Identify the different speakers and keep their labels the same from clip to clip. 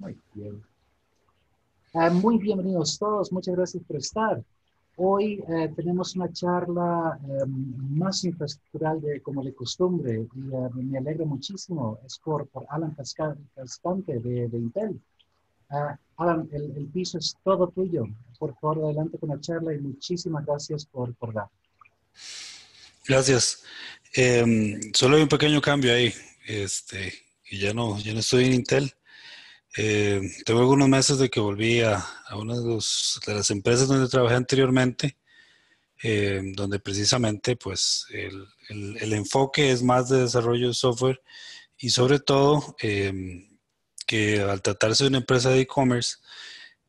Speaker 1: Muy bien. Ah, muy bienvenidos todos, muchas gracias por estar. Hoy eh, tenemos una charla em, más infraestructural de como de costumbre y eh, me alegro muchísimo. Es por, Alan Cascante de, de Intel. Ah, Alan, el, piso es todo tuyo. Por favor, adelante con la charla y muchísimas gracias por, por dar. Gracias. Em, solo hay un pequeño cambio ahí. Este, y ya no, ya no estoy en Intel. Eh, tengo algunos meses de que volví a, una de, las empresas donde trabajé anteriormente, eh, donde precisamente pues el, el, el, enfoque es más de desarrollo de software y sobre todo eh, que al tratarse de una empresa de e-commerce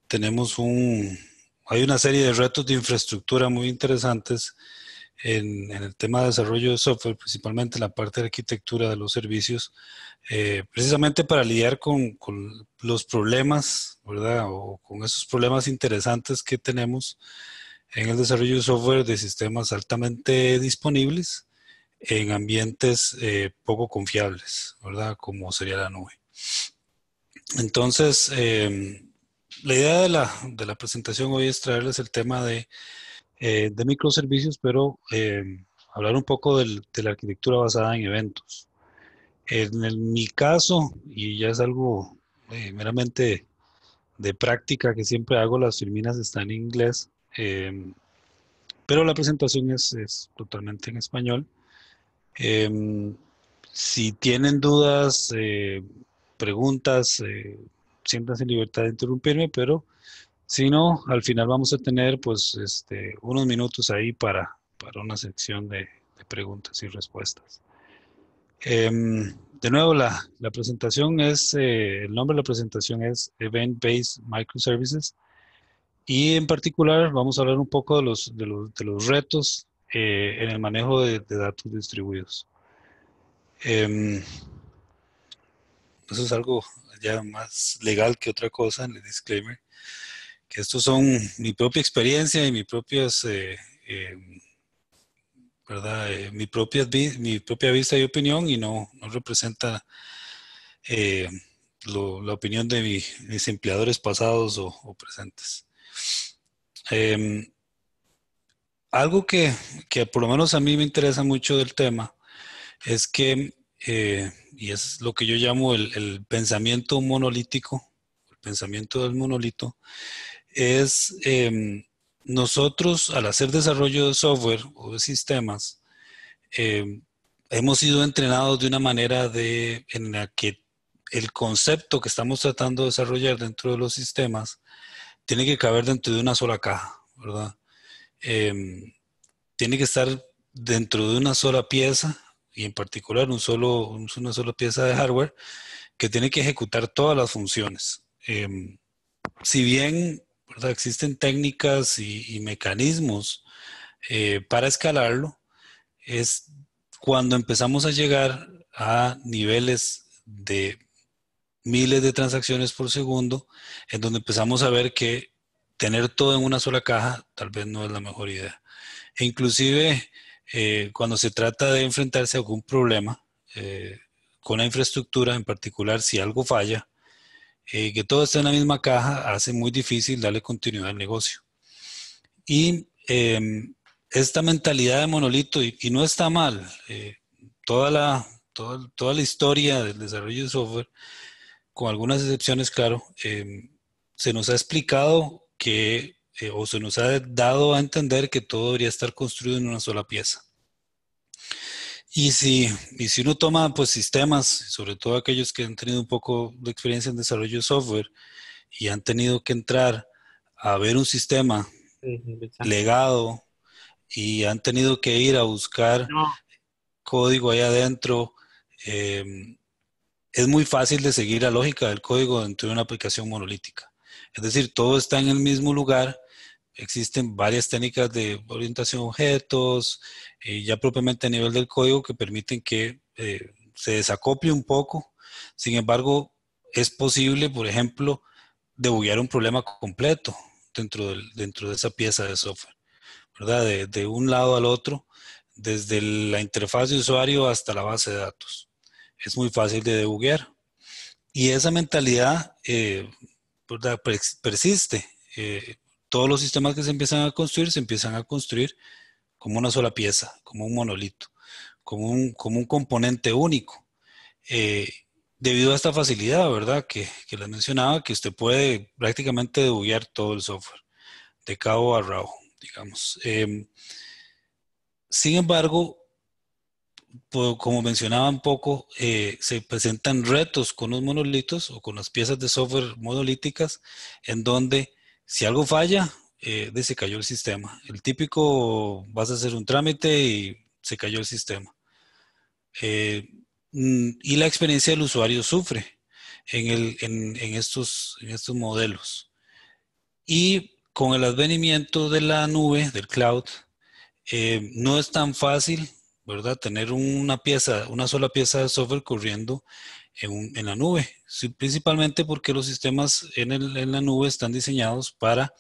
Speaker 1: tenemos un, hay una serie de retos de infraestructura muy interesantes en, el tema de desarrollo de software, principalmente en la parte de arquitectura de los servicios, eh, precisamente para lidiar con, los problemas, ¿verdad? O con esos problemas interesantes que tenemos en el desarrollo de software de sistemas altamente disponibles en ambientes eh, poco confiables, ¿verdad? Como sería la nube. Entonces, em, la idea de la, de la presentación hoy es traerles el tema de eh, de microservicios, pero eh, hablar un poco de la arquitectura basada en eventos. En, mi caso, y ya es algo eh, meramente de práctica que siempre hago, las firminas están en inglés, em, pero la presentación es, es totalmente en español. Em, si tienen dudas, preguntas, siéntanse en libertad de interrumpirme, pero si no, al final vamos a tener pues este, unos minutos ahí para, para una sección de, preguntas y respuestas. Em, de nuevo, la, la presentación es, eh, el nombre de la presentación es Event Based Microservices y en particular vamos a hablar un poco de los, de los, de los retos eh, en el manejo de, de datos distribuidos. Em, pues, eso es algo ya más legal que otra cosa en el disclaimer que estos son mi propia experiencia y mis propias, eh, eh, ¿verdad? Eh, mi, propia, mi propia vista y opinión y no, no representa la opinión de mis empleadores pasados o, presentes. Em, algo que, por lo menos a mí me interesa mucho del tema es que, y es lo que yo llamo el, pensamiento monolítico, el pensamiento del monolito, es em, nosotros al hacer desarrollo de software o de sistemas, em, hemos sido entrenados de una manera de, en la que el concepto que estamos tratando de desarrollar dentro de los sistemas tiene que caber dentro de una sola caja, ¿verdad? Em, tiene que estar dentro de una sola pieza y en particular un solo, una sola pieza de hardware que tiene que ejecutar todas las funciones. si bien Existen técnicas y, mecanismos eh, para escalarlo. Es cuando empezamos a llegar a niveles de miles de transacciones por segundo, en donde empezamos a ver que tener todo en una sola caja tal vez no es la mejor idea. E inclusive eh, cuando se trata de enfrentarse a algún problema eh, con la infraestructura, en particular si algo falla, eh, que todo esté en la misma caja hace muy difícil darle continuidad al negocio. Y em, esta mentalidad de monolito, y, no está mal, eh, toda, la, toda, toda, la historia del desarrollo de software, con algunas excepciones, claro, em, se nos ha explicado que, eh, o se nos ha dado a entender que todo debería estar construido en una sola pieza. Y si, y si uno toma pues, sistemas, sobre todo aquellos que han tenido un poco de experiencia en desarrollo de software y han tenido que entrar a ver un sistema legado y han tenido que ir a buscar código ahí adentro, em, es muy fácil de seguir la lógica del código dentro de una aplicación monolítica. Es decir, todo está en el mismo lugar existen varias técnicas de orientación a objetos, eh, ya propiamente a nivel del código, que permiten que eh, se desacople un poco. Sin embargo, es posible, por ejemplo, debuguear un problema completo dentro, dentro de esa pieza de software, ¿verdad? De, un lado al otro, desde la interfaz de usuario hasta la base de datos. Es muy fácil de debuguear. Y esa mentalidad eh, persiste todos los sistemas que se empiezan a construir se empiezan a construir como una sola pieza, como un monolito, como un, como un componente único. Eh, debido a esta facilidad, ¿verdad? Que, que, les mencionaba, que usted puede prácticamente debuguear todo el software, de cabo a rabo, digamos. Em, sin embargo, pues, como mencionaba un poco, eh, se presentan retos con los monolitos o con las piezas de software monolíticas en donde si algo falla, eh, se cayó el sistema. El típico, vas a hacer un trámite y se cayó el sistema. Eh, mm, y la experiencia del usuario sufre en, estos, modelos. Y con el advenimiento de la nube, del cloud, eh, no es tan fácil, ¿verdad? Tener una pieza, una sola pieza de software corriendo en, la nube, principalmente porque los sistemas en, la nube están diseñados para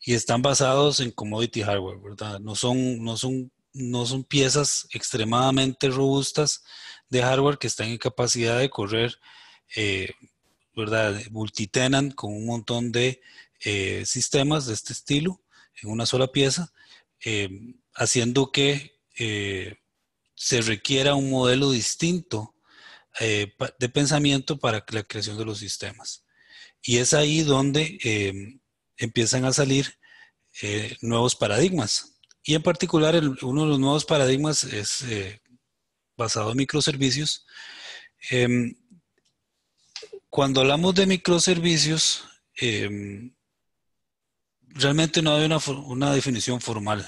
Speaker 1: y están basados en commodity hardware, ¿verdad? No son, no son, no son piezas extremadamente robustas de hardware que están en capacidad de correr, eh, ¿verdad? Multitenant con un montón de eh, sistemas de este estilo en una sola pieza, eh, haciendo que eh, se requiera un modelo distinto eh, de pensamiento para la creación de los sistemas. Y es ahí donde em, empiezan a salir eh, nuevos paradigmas. Y en particular, uno de los nuevos paradigmas es eh, basado en microservicios. Em, cuando hablamos de microservicios, em, realmente no hay una, definición formal,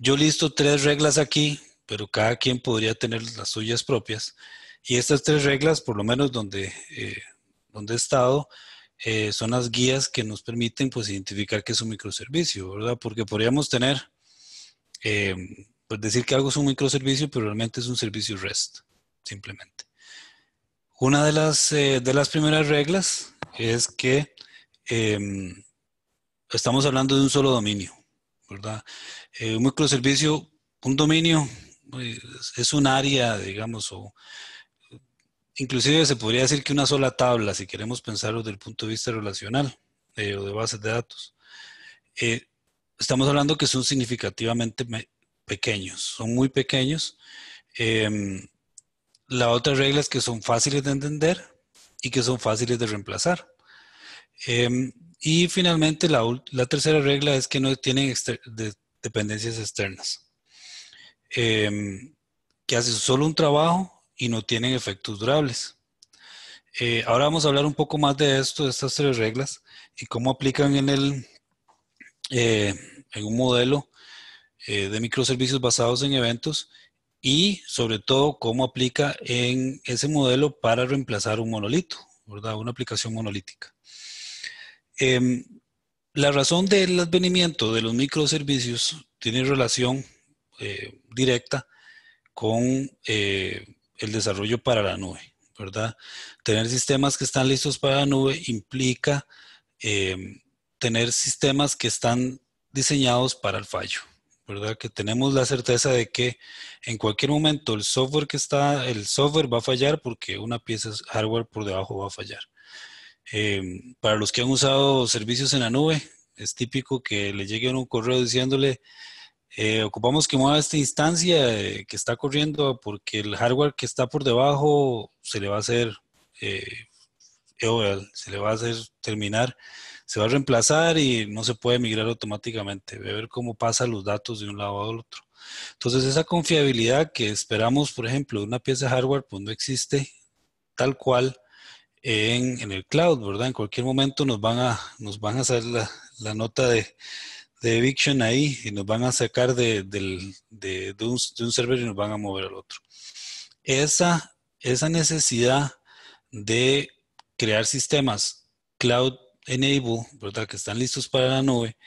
Speaker 1: yo listo tres reglas aquí pero cada quien podría tener las suyas propias. Y estas tres reglas, por lo menos donde, eh, donde he estado, eh, son las guías que nos permiten pues, identificar qué es un microservicio, ¿verdad? Porque podríamos tener, eh, pues decir que algo es un microservicio, pero realmente es un servicio REST, simplemente. Una de las, de las primeras reglas es que estamos hablando de un solo dominio, ¿verdad? un microservicio, un dominio es un área, digamos, o inclusive se podría decir que una sola tabla, si queremos pensarlo desde el punto de vista relacional eh, o de bases de datos. Eh, estamos hablando que son significativamente pequeños, son muy pequeños. Em, la otra regla es que son fáciles de entender y que son fáciles de reemplazar. Em, y finalmente, la, tercera regla es que no tienen dependencias externas. Em, que hacen solo un trabajo y no tienen efectos durables. Eh, ahora vamos a hablar un poco más de esto, de estas tres reglas y cómo aplican en, el, eh, en un modelo eh, de microservicios basados en eventos y sobre todo cómo aplica en ese modelo para reemplazar un monolito, ¿verdad? Una aplicación monolítica. Em, la razón del advenimiento de los microservicios tiene relación eh, directa con eh, el desarrollo para la nube, ¿verdad? Tener sistemas que están listos para la nube implica eh, tener sistemas que están diseñados para el fallo, ¿verdad? Que tenemos la certeza de que en cualquier momento el software que está, el software va a fallar porque una pieza hardware por debajo va a fallar. para los que han usado servicios en la nube, es típico que le lleguen un correo diciéndole eh, ocupamos que mueva esta instancia eh, que está corriendo porque el hardware que está por debajo se le va a hacer, eh, se le va a hacer terminar, se va a reemplazar y no se puede migrar automáticamente. a ver cómo pasan los datos de un lado al otro. Entonces esa confiabilidad que esperamos, por ejemplo, de una pieza de hardware, pues no existe tal cual en, el cloud, ¿verdad? En cualquier momento nos van a, nos van a hacer la nota de de eviction ahí y nos van a sacar de, un, server y nos van a mover al otro. Esa, esa necesidad de crear sistemas cloud enable, ¿verdad? que están listos para la nube,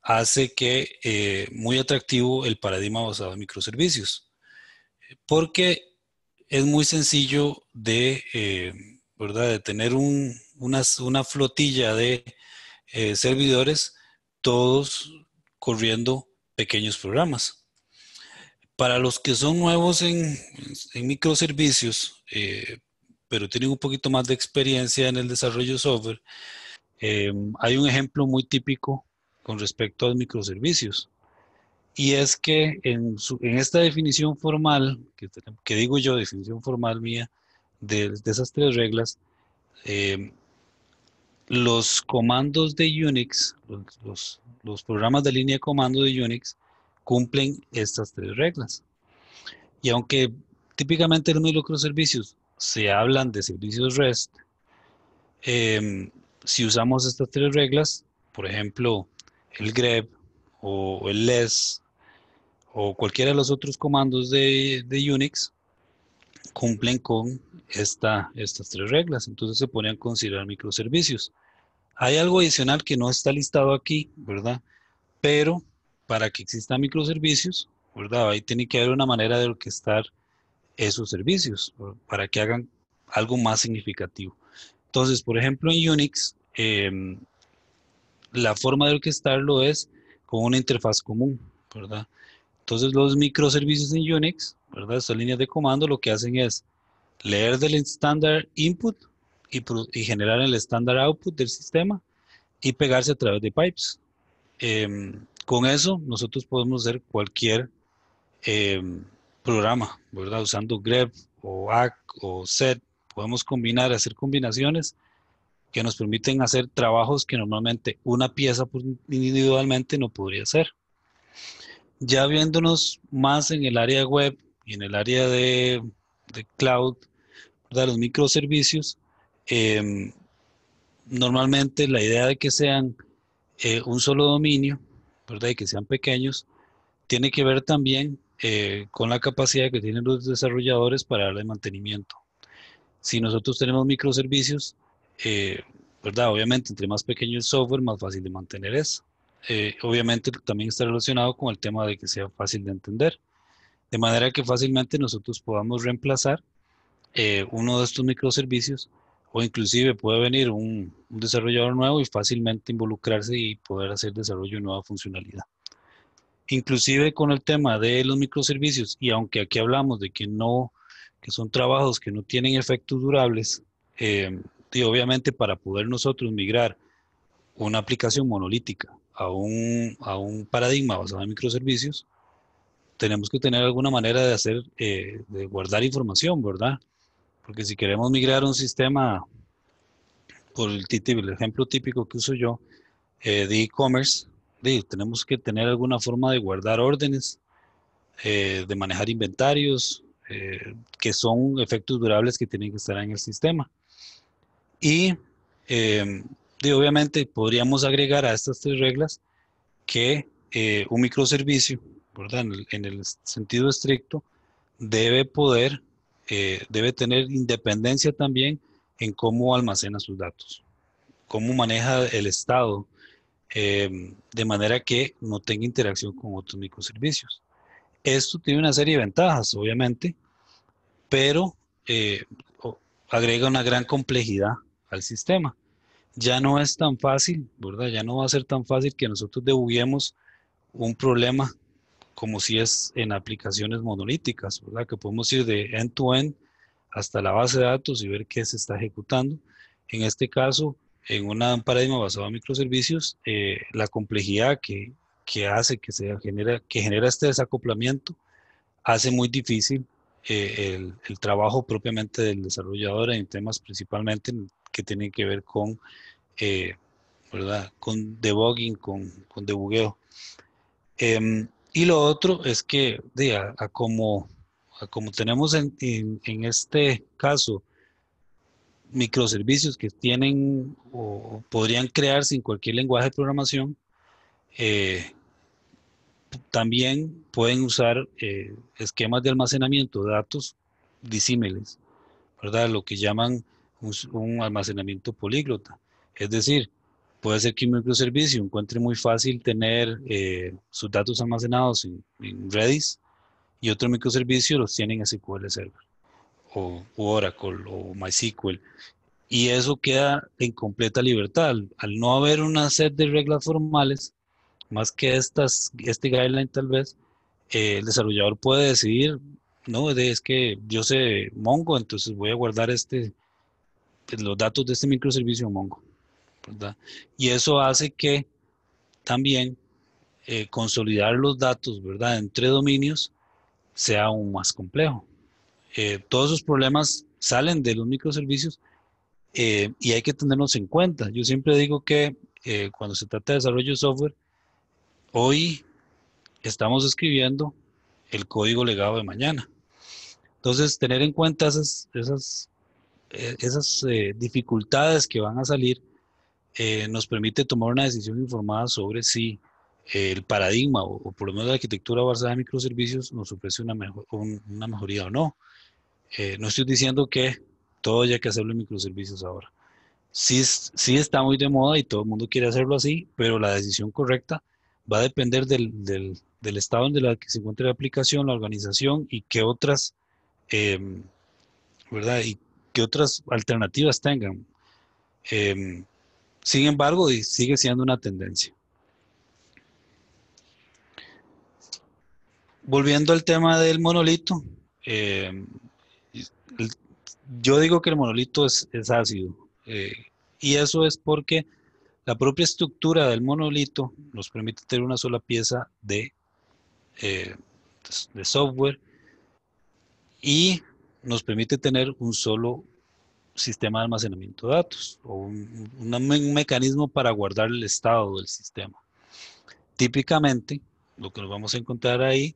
Speaker 1: hace que eh, muy atractivo el paradigma basado en microservicios, porque es muy sencillo de, eh, ¿verdad? de tener una, flotilla de eh, servidores todos corriendo pequeños programas. Para los que son nuevos en, microservicios, eh, pero tienen un poquito más de experiencia en el desarrollo software, eh, hay un ejemplo muy típico con respecto a los microservicios. Y es que en, esta definición formal, que, digo yo, definición formal mía, de, esas tres reglas, eh, los comandos de Unix, los, programas de línea de comando de Unix, cumplen estas tres reglas. Y aunque típicamente en los microservicios se hablan de servicios REST, em, si usamos estas tres reglas, por ejemplo, el grep o el less o cualquiera de los otros comandos de, Unix, cumplen con esta, estas tres reglas. Entonces se ponen a considerar microservicios. Hay algo adicional que no está listado aquí, ¿verdad? Pero para que existan microservicios, ¿verdad? Ahí tiene que haber una manera de orquestar esos servicios para que hagan algo más significativo. Entonces, por ejemplo, en Unix, em, la forma de orquestarlo es con una interfaz común, ¿verdad? Entonces, los microservicios en Unix, ¿verdad? Estas líneas de comando lo que hacen es leer del estándar input, y, generar el estándar output del sistema y pegarse a través de pipes. Em, con eso nosotros podemos hacer cualquier em, programa, ¿verdad? Usando grep o ACK o set, podemos combinar, hacer combinaciones que nos permiten hacer trabajos que normalmente una pieza individualmente no podría hacer. Ya viéndonos más en el área web y en el área de, de cloud, ¿verdad? los microservicios, Em, normalmente la idea de que sean eh, un solo dominio, ¿verdad? Y que sean pequeños, tiene que ver también eh, con la capacidad que tienen los desarrolladores para darle mantenimiento. Si nosotros tenemos microservicios, eh, ¿verdad? Obviamente, entre más pequeño el software, más fácil de mantener es. obviamente también está relacionado con el tema de que sea fácil de entender. De manera que fácilmente nosotros podamos reemplazar uno de estos microservicios o inclusive puede venir un, desarrollador nuevo y fácilmente involucrarse y poder hacer desarrollo de nueva funcionalidad. Inclusive con el tema de los microservicios, y aunque aquí hablamos de que no, son trabajos que no tienen efectos durables, eh, y obviamente para poder nosotros migrar una aplicación monolítica a un, a un paradigma basado en microservicios, tenemos que tener alguna manera de hacer, eh, de guardar información, ¿verdad? Porque si queremos migrar un sistema, por el, el ejemplo típico que uso yo, eh, de e-commerce, tenemos que tener alguna forma de guardar órdenes, eh, de manejar inventarios, eh, que son efectos durables que tienen que estar en el sistema. Y, obviamente podríamos agregar a estas tres reglas que un microservicio, en el sentido estricto, debe poder eh, debe tener independencia también en cómo almacena sus datos, cómo maneja el estado, eh, de manera que no tenga interacción con otros microservicios. Esto tiene una serie de ventajas, obviamente, pero eh, agrega una gran complejidad al sistema. Ya no es tan fácil, ¿verdad? Ya no va a ser tan fácil que nosotros debuguemos un problema como si es en aplicaciones monolíticas, ¿verdad? Que podemos ir de end-to-end hasta la base de datos y ver qué se está ejecutando. En este caso, en un paradigma basado en microservicios, eh, la complejidad que, que, hace que se genera, que genera este desacoplamiento hace muy difícil eh, el, trabajo propiamente del desarrollador en temas principalmente que tienen que ver con, eh, ¿verdad? Con debugging, con, con debugueo. Em, y lo otro es que, como, como tenemos en, este caso microservicios que tienen o podrían crearse en cualquier lenguaje de programación, eh, también pueden usar eh, esquemas de almacenamiento de datos disímiles, ¿verdad? Lo que llaman un, un almacenamiento políglota. Es decir, puede ser que un microservicio encuentre muy fácil tener eh, sus datos almacenados en, Redis y otro microservicio los tiene en SQL Server o Oracle o MySQL. Y eso queda en completa libertad. Al, no haber una set de reglas formales, más que estas, este guideline tal vez, eh, el desarrollador puede decidir, no, es que yo sé Mongo, entonces voy a guardar este, los datos de este microservicio en Mongo y eso hace que también eh, consolidar los datos, ¿verdad? Entre dominios sea aún más complejo. Eh, todos esos problemas salen de los microservicios eh, y hay que tenerlos en cuenta. Yo siempre digo que cuando se trata de desarrollo de software, hoy estamos escribiendo el código legado de mañana. Entonces, tener en cuenta esas dificultades que van a salir eh, nos permite tomar una decisión informada sobre si eh, el paradigma o, por lo menos la arquitectura basada en microservicios nos ofrece una, mejor, una mejoría o no. Eh, no estoy diciendo que todo haya que hacerlo en microservicios ahora. Sí, sí está muy de moda y todo el mundo quiere hacerlo así, pero la decisión correcta va a depender del, del, estado en el que se encuentre la aplicación, la organización y qué otras, em, ¿verdad? Y qué otras alternativas tengan. Em, sin embargo, sigue siendo una tendencia. Volviendo al tema del monolito, eh, yo digo que el monolito es, ácido eh, y eso es porque la propia estructura del monolito nos permite tener una sola pieza de, eh, de software y nos permite tener un solo sistema de almacenamiento de datos o un, mecanismo para guardar el estado del sistema. Típicamente, lo que nos vamos a encontrar ahí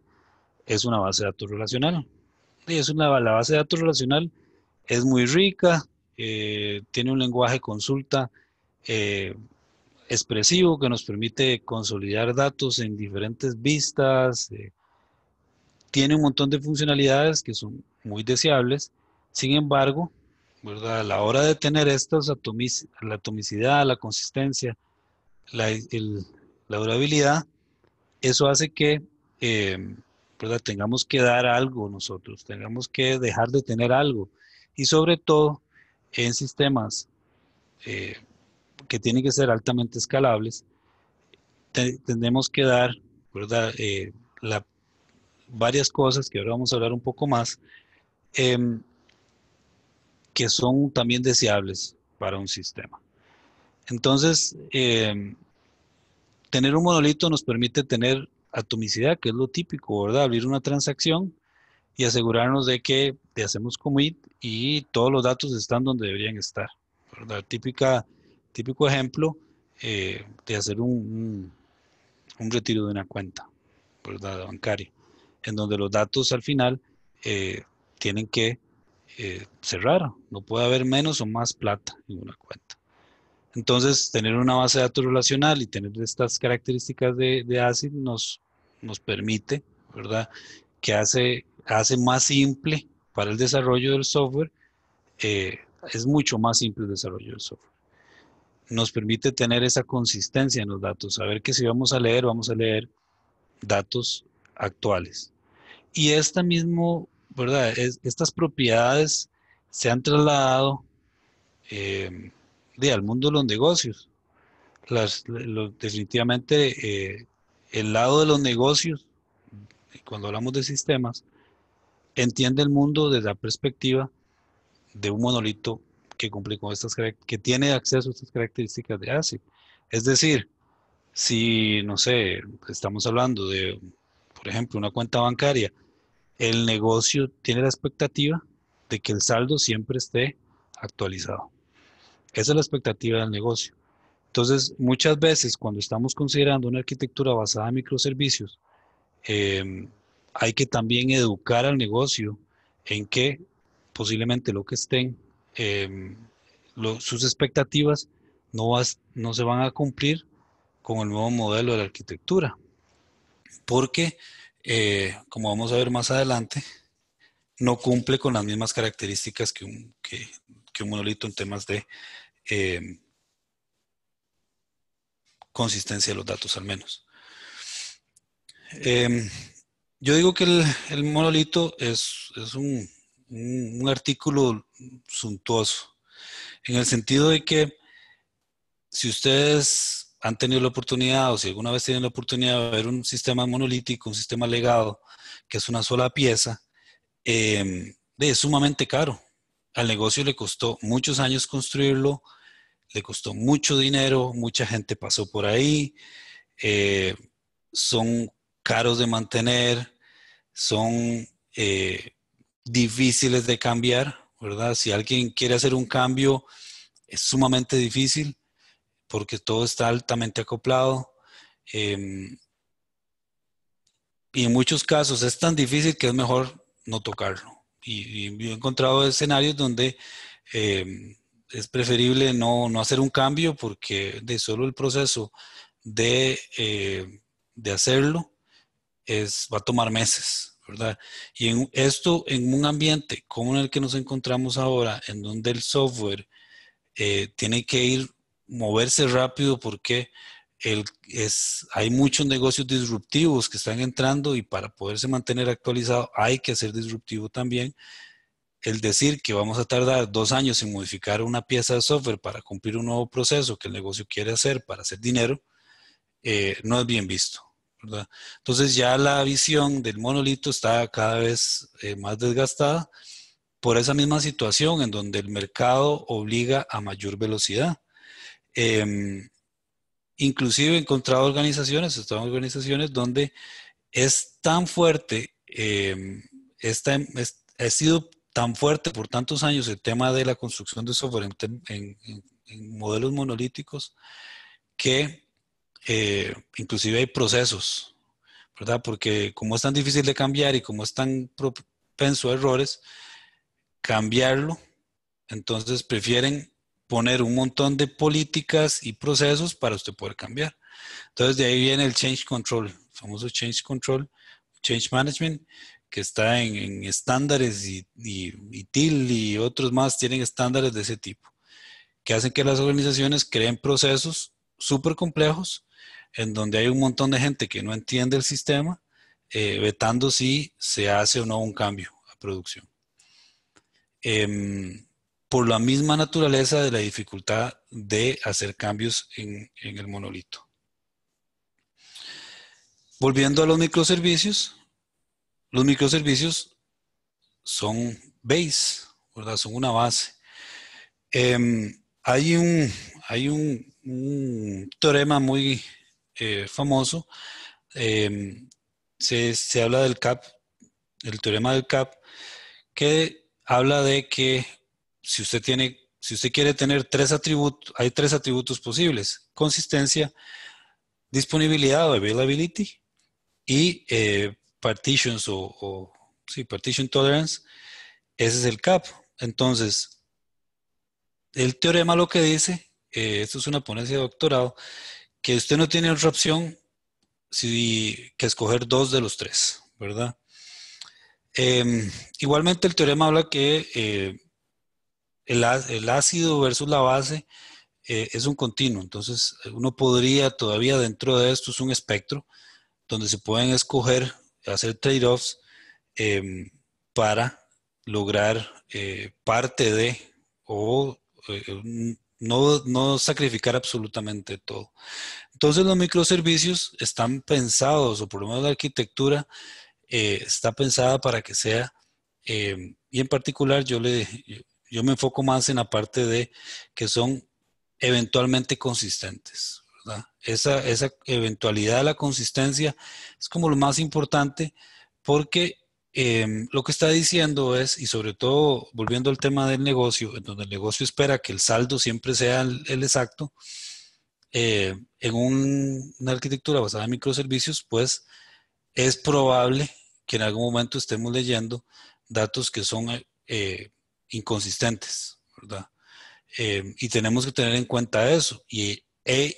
Speaker 1: es una base de datos relacional. Y es una, la base de datos relacional es muy rica, eh, tiene un lenguaje de consulta eh, expresivo que nos permite consolidar datos en diferentes vistas, eh, tiene un montón de funcionalidades que son muy deseables, sin embargo, a la hora de tener estos la atomicidad, la consistencia, la, durabilidad, eso hace que em, tengamos que dar algo nosotros, tengamos que dejar de tener algo. Y sobre todo en sistemas eh, que tienen que ser altamente escalables, tenemos que dar ¿verdad? Eh, la, varias cosas que ahora vamos a hablar un poco más em, que son también deseables para un sistema. Entonces, em, tener un monolito nos permite tener atomicidad, que es lo típico, ¿verdad? Abrir una transacción y asegurarnos de que le hacemos commit y todos los datos están donde deberían estar, ¿verdad? Típica, típico ejemplo eh, de hacer un, un, retiro de una cuenta, ¿verdad? Bancaria, en donde los datos al final eh, tienen que eh, cerrar, no puede haber menos o más plata en una cuenta. Entonces, tener una base de datos relacional y tener estas características de, de ACID nos, nos permite, ¿verdad? Que hace, hace más simple para el desarrollo del software, eh, es mucho más simple el desarrollo del software. Nos permite tener esa consistencia en los datos, saber que si vamos a leer, vamos a leer datos actuales. Y esta mismo ¿verdad? estas propiedades se han trasladado em, de, al mundo de los negocios. definitivamente eh, el lado de los negocios, cuando hablamos de sistemas, entiende el mundo desde la perspectiva de un monolito que cumple con estas que tiene acceso a estas características de ASIC. Es decir, si no sé, estamos hablando de, por ejemplo, una cuenta bancaria el negocio tiene la expectativa de que el saldo siempre esté actualizado. Esa es la expectativa del negocio. Entonces, muchas veces cuando estamos considerando una arquitectura basada en microservicios, em, hay que también educar al negocio en que posiblemente lo que estén, em, sus expectativas no, no se van a cumplir con el nuevo modelo de la arquitectura. Porque eh, como vamos a ver más adelante, no cumple con las mismas características que un, un monolito en temas de eh, consistencia de los datos al menos. Em, yo digo que el, monolito es, un, artículo suntuoso, en el sentido de que si ustedes han tenido la oportunidad o si alguna vez tienen la oportunidad de ver un sistema monolítico, un sistema legado, que es una sola pieza, em, es sumamente caro. Al negocio le costó muchos años construirlo, le costó mucho dinero, mucha gente pasó por ahí, eh, son caros de mantener, son eh, difíciles de cambiar, ¿verdad? Si alguien quiere hacer un cambio, es sumamente difícil porque todo está altamente acoplado. Em, y en muchos casos es tan difícil que es mejor no tocarlo. Y, yo he encontrado escenarios donde em, es preferible no, no, hacer un cambio porque de solo el proceso de, em, de hacerlo es, va a tomar meses, ¿verdad? Y en, esto en un ambiente como en el que nos encontramos ahora, en donde el software eh, tiene que ir moverse rápido porque el, es, hay muchos negocios disruptivos que están entrando y para poderse mantener actualizado hay que ser disruptivo también. El decir que vamos a tardar dos años en modificar una pieza de software para cumplir un nuevo proceso que el negocio quiere hacer para hacer dinero, eh, no es bien visto. Entonces ya la visión del monolito está cada vez eh, más desgastada por esa misma situación en donde el mercado obliga a mayor velocidad. Em, inclusive he encontrado organizaciones, están organizaciones donde es tan fuerte, em, ha sido tan fuerte por tantos años el tema de la construcción de software en, modelos monolíticos que eh, inclusive hay procesos, ¿verdad? Porque como es tan difícil de cambiar y como es tan propenso a errores, cambiarlo, entonces prefieren poner un montón de políticas y procesos para usted poder cambiar. Entonces de ahí viene el change control, famoso change control, change management, que está en, estándares y, y, TIL y otros más tienen estándares de ese tipo, que hacen que las organizaciones creen procesos súper complejos en donde hay un montón de gente que no entiende el sistema, eh, vetando si se hace o no un cambio a producción. Em, por la misma naturaleza de la dificultad de hacer cambios en, el monolito. Volviendo a los microservicios, los microservicios son base, ¿verdad? son una base. Em, hay un, hay un, teorema muy eh, famoso, em, se, se habla del CAP, el teorema del CAP, que habla de que si usted tiene, si usted quiere tener tres atributos, hay tres atributos posibles: consistencia, disponibilidad o availability y eh, partitions o, sí, partition tolerance. Ese es el CAP. Entonces, el teorema lo que dice, eh, esto es una ponencia de doctorado, que usted no tiene otra opción si, que escoger dos de los tres, ¿verdad? Em, igualmente el teorema habla que eh, el, ácido versus la base eh, es un continuo, entonces eh, uno podría todavía dentro de esto es un espectro donde se pueden escoger, hacer trade-offs em, para lograr eh, parte de o no, sacrificar absolutamente todo. Entonces los microservicios están pensados, o por lo menos la arquitectura está pensada para que sea, em, y en particular yo le, yo me enfoco más en la parte de que son eventualmente consistentes. Esa, esa eventualidad de la consistencia es como lo más importante porque em, lo que está diciendo es, y sobre todo volviendo al tema del negocio, en donde el negocio espera que el saldo siempre sea el, exacto, eh, en una arquitectura basada en microservicios, pues es probable que en algún momento estemos leyendo datos que son eh, inconsistentes, ¿verdad? Eh, y tenemos que tener en cuenta eso y, e,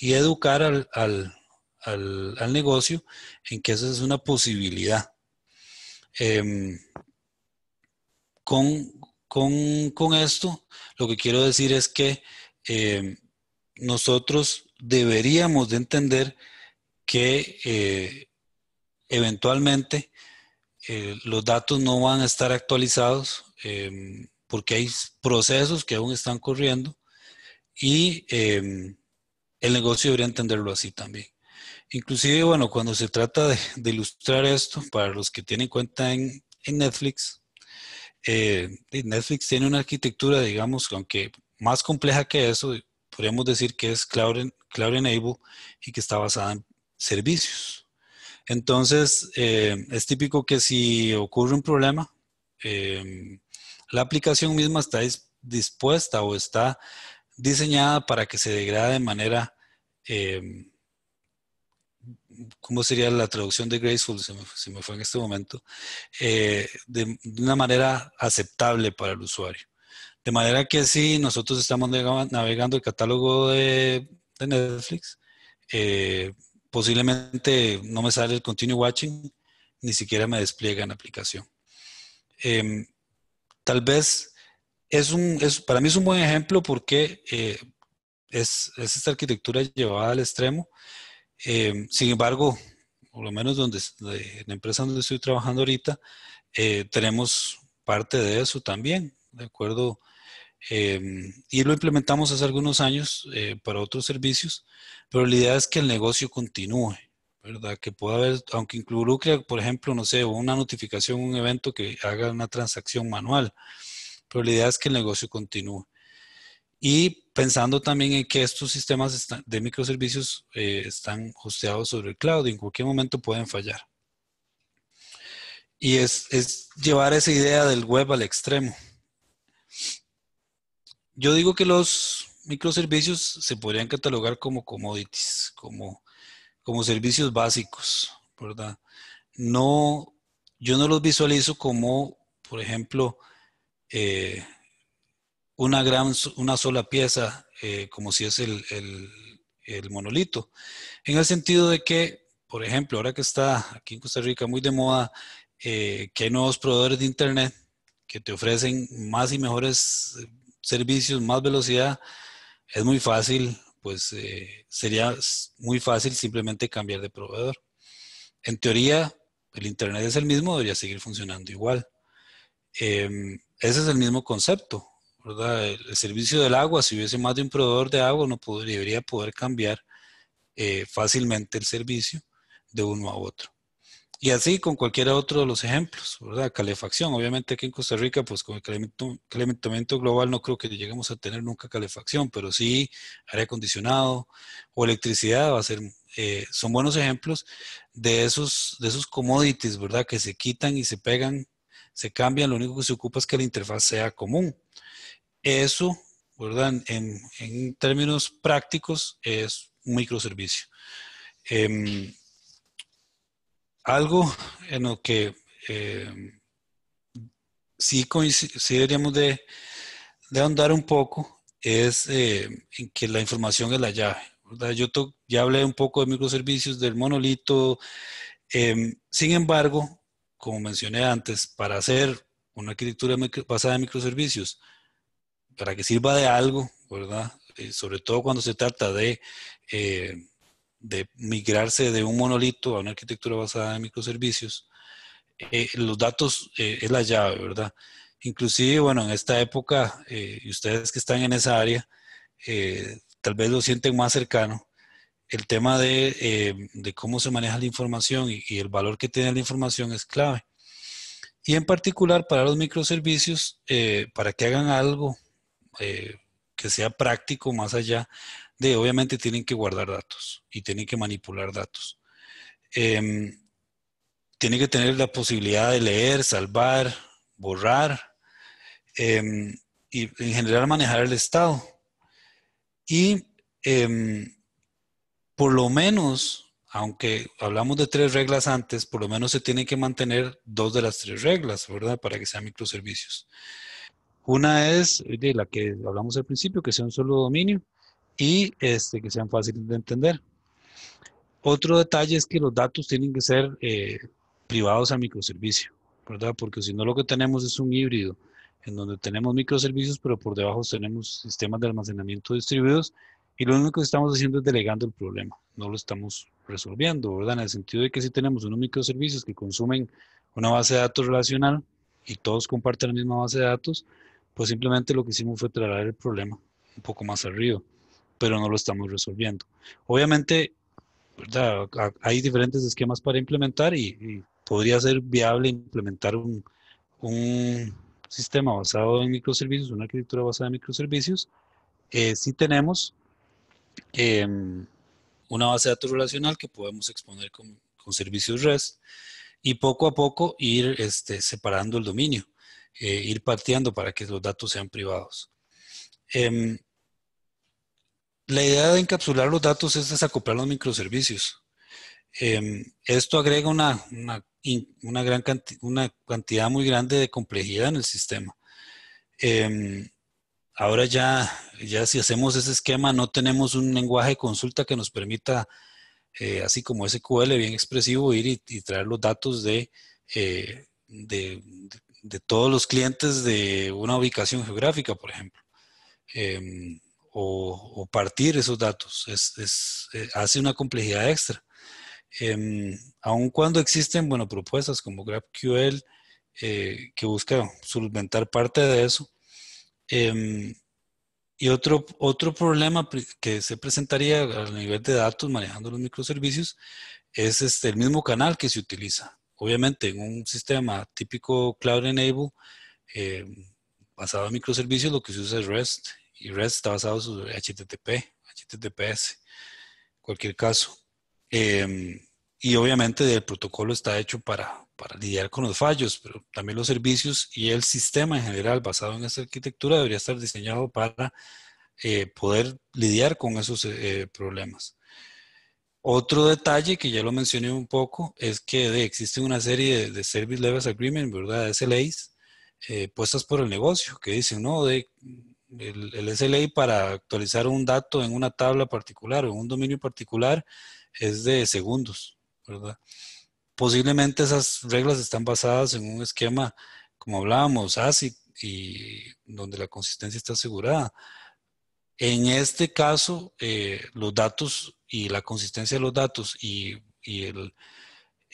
Speaker 1: educar al, negocio en que esa es una posibilidad. Em, con, esto, lo que quiero decir es que em, nosotros deberíamos de entender que eh, eventualmente eh, los datos no van a estar actualizados eh, porque hay procesos que aún están corriendo y em, el negocio debería entenderlo así también. Inclusive, bueno, cuando se trata de, ilustrar esto, para los que tienen cuenta en, Netflix, eh, Netflix tiene una arquitectura, digamos, aunque más compleja que eso, podríamos decir que es Cloud Enable y que está basada en servicios. Entonces, eh, es típico que si ocurre un problema, eh, la aplicación misma está dispuesta o está diseñada para que se degrade de manera, eh, ¿cómo sería la traducción de Graceful? Si me, fue en este momento, de, una manera aceptable para el usuario. De manera que si nosotros estamos navegando el catálogo de, Netflix, posiblemente no me sale el continue watching, ni siquiera me despliega en la aplicación. Em, tal vez es un, para mí es un buen ejemplo porque eh, es, esta arquitectura llevada al extremo. Em, sin embargo, por lo menos donde la empresa donde estoy trabajando ahorita, eh, tenemos parte de eso también, de acuerdo Em, y lo implementamos hace algunos años eh, para otros servicios, pero la idea es que el negocio continúe, ¿verdad? Que pueda haber, aunque incluya, por ejemplo, no sé, una notificación, un evento que haga una transacción manual, pero la idea es que el negocio continúe. Y pensando también en que estos sistemas de microservicios eh, están hosteados sobre el cloud y en cualquier momento pueden fallar. Y es llevar esa idea del web al extremo. Yo digo que los microservicios se podrían catalogar como commodities, como, como servicios básicos, ¿verdad? No, yo no los visualizo como, por ejemplo, eh, una, gran, una sola pieza, eh, como si es el, monolito, en el sentido de que, por ejemplo, ahora que está aquí en Costa Rica muy de moda, eh, que hay nuevos proveedores de Internet que te ofrecen más y mejores servicios, más velocidad, es muy fácil, pues eh, sería muy fácil simplemente cambiar de proveedor. En teoría, el Internet es el mismo, debería seguir funcionando igual. Em, ese es el mismo concepto, ¿verdad? El, servicio del agua, si hubiese más de un proveedor de agua, no podría, debería poder cambiar eh, fácilmente el servicio de uno a otro. Y así con cualquiera otro de los ejemplos, ¿verdad? Calefacción. Obviamente aquí en Costa Rica, pues con el calentamiento global no creo que lleguemos a tener nunca calefacción, pero sí aire acondicionado o electricidad va a ser, eh, son buenos ejemplos de esos, de esos commodities, ¿verdad? Que se quitan y se pegan, se cambian, lo único que se ocupa es que la interfaz sea común. Eso, ¿verdad? En, en términos prácticos es un microservicio. Em, algo en lo que eh, sí, deberíamos de, de, ahondar un poco es eh, en que la información es la llave. ¿verdad? Yo ya hablé un poco de microservicios, del monolito. Em, sin embargo, como mencioné antes, para hacer una arquitectura basada en microservicios, para que sirva de algo, ¿verdad? Eh, sobre todo cuando se trata de de migrarse de un monolito a una arquitectura basada en microservicios, eh, los datos eh, es la llave, ¿verdad? Inclusive, bueno, en esta época, eh, y ustedes que están en esa área, tal vez lo sienten más cercano, el tema de, cómo se maneja la información y, el valor que tiene la información es clave. Y en particular para los microservicios, para que hagan algo que sea práctico más allá de obviamente tienen que guardar datos y tienen que manipular datos. Em, tienen que tener la posibilidad de leer, salvar, borrar em, y en general manejar el estado. Y em, por lo menos, aunque hablamos de tres reglas antes, por lo menos se tienen que mantener dos de las tres reglas, ¿verdad? Para que sean microservicios. Una es de la que hablamos al principio, que sea un solo dominio, y este, que sean fáciles de entender. Otro detalle es que los datos tienen que ser eh, privados a microservicio, ¿verdad? Porque si no lo que tenemos es un híbrido en donde tenemos microservicios, pero por debajo tenemos sistemas de almacenamiento distribuidos y lo único que estamos haciendo es delegando el problema, no lo estamos resolviendo, ¿verdad? En el sentido de que si tenemos unos microservicios que consumen una base de datos relacional y todos comparten la misma base de datos, pues simplemente lo que hicimos fue trasladar el problema un poco más arriba pero no lo estamos resolviendo. Obviamente, hay diferentes esquemas para implementar y, podría ser viable implementar un, un, sistema basado en microservicios, una arquitectura basada en microservicios. Eh, si tenemos em, una base de datos relacional que podemos exponer con, con servicios REST y poco a poco ir este, separando el dominio, eh, ir partiendo para que los datos sean privados. Em, la idea de encapsular los datos es desacoplar los microservicios. Em, esto agrega una, gran cantidad una cantidad muy grande de complejidad en el sistema. Em, ahora ya, ya si hacemos ese esquema, no tenemos un lenguaje de consulta que nos permita, eh, así como SQL bien expresivo, ir y, traer los datos eh, de, de, todos los clientes de una ubicación geográfica, por ejemplo. Em, o, partir esos datos. Es, eh, hace una complejidad extra. Eh, aun cuando existen, bueno, propuestas como GraphQL eh, que busca solventar parte de eso. Em, y otro, otro problema que se presentaría a nivel de datos manejando los microservicios es este, el mismo canal que se utiliza. Obviamente en un sistema típico Cloud Enable eh, basado en microservicios lo que se usa es REST y REST está basado sobre HTTP, HTTPS, cualquier caso. Em, y obviamente el protocolo está hecho para, lidiar con los fallos, pero también los servicios y el sistema en general basado en esa arquitectura debería estar diseñado para eh, poder lidiar con esos eh, problemas. Otro detalle que ya lo mencioné un poco es que existe una serie de, Service Levels Agreement, ¿verdad? SLAs, eh, puestas por el negocio, que dicen, no, de, el, SLA para actualizar un dato en una tabla particular o en un dominio particular es de segundos, ¿verdad? Posiblemente esas reglas están basadas en un esquema, como hablábamos, ASIC, y donde la consistencia está asegurada. En este caso, eh, los datos y la consistencia de los datos y,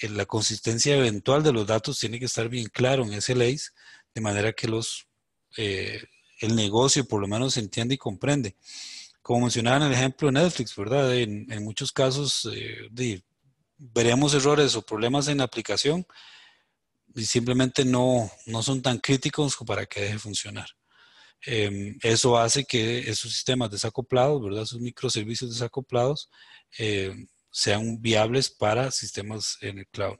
Speaker 1: la consistencia eventual de los datos tiene que estar bien claro en SLAs, de manera que los eh, el negocio por lo menos entiende y comprende. Como mencionaban el ejemplo de Netflix, ¿verdad? En, muchos casos eh, veremos errores o problemas en la aplicación y simplemente no, no son tan críticos para que deje funcionar. Em, eso hace que esos sistemas desacoplados, ¿verdad? Esos microservicios desacoplados em, sean viables para sistemas en el cloud.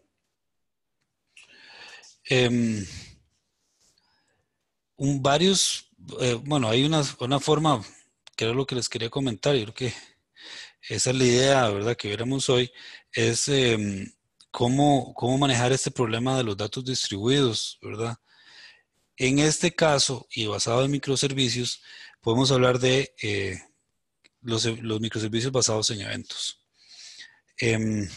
Speaker 1: Em, varios eh, bueno, hay una, forma forma, era lo que les quería comentar, yo creo que esa es la idea, ¿verdad?, que viéramos hoy, es em, cómo, manejar este problema de los datos distribuidos, ¿verdad? En este caso, y basado en microservicios, podemos hablar de eh, los, microservicios basados en eventos. Em,